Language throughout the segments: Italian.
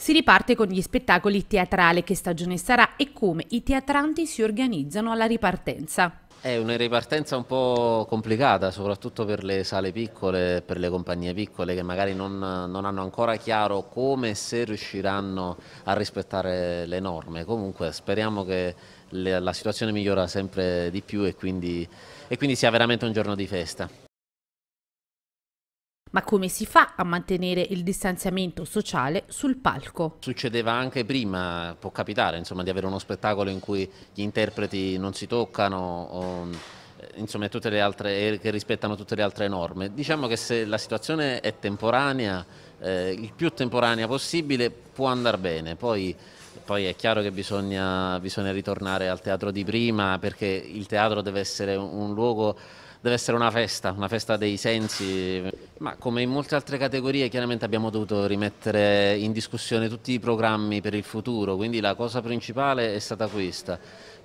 Si riparte con gli spettacoli teatrali, che stagione sarà e come i teatranti si organizzano alla ripartenza. È una ripartenza un po' complicata, soprattutto per le sale piccole, per le compagnie piccole che magari non, non hanno ancora chiaro come e se riusciranno a rispettare le norme. Comunque speriamo che la situazione migliora sempre di più e quindi, e quindi sia veramente un giorno di festa. Ma come si fa a mantenere il distanziamento sociale sul palco? Succedeva anche prima, può capitare insomma, di avere uno spettacolo in cui gli interpreti non si toccano o eh, insomma, altre, eh, che rispettano tutte le altre norme. Diciamo che se la situazione è temporanea, eh, il più temporanea possibile, può andare bene. Poi, poi è chiaro che bisogna, bisogna ritornare al teatro di prima perché il teatro deve essere un luogo deve essere una festa, una festa dei sensi, ma come in molte altre categorie chiaramente abbiamo dovuto rimettere in discussione tutti i programmi per il futuro, quindi la cosa principale è stata questa.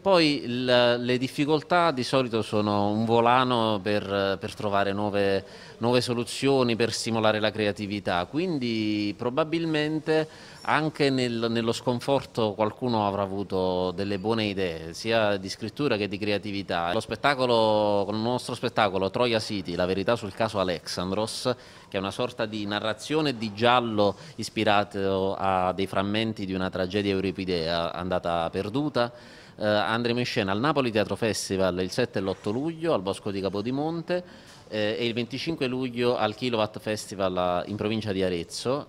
Poi le difficoltà di solito sono un volano per, per trovare nuove, nuove soluzioni, per stimolare la creatività, quindi probabilmente anche nel, nello sconforto qualcuno avrà avuto delle buone idee, sia di scrittura che di creatività. Lo spettacolo, con il nostro spettacolo Troia City, la verità sul caso Alexandros, che è una sorta di narrazione di giallo ispirato a dei frammenti di una tragedia euripidea andata perduta, Uh, andremo in scena al Napoli Teatro Festival il 7 e l'8 luglio al Bosco di Capodimonte eh, e il 25 luglio al Kilowatt Festival eh, in provincia di Arezzo.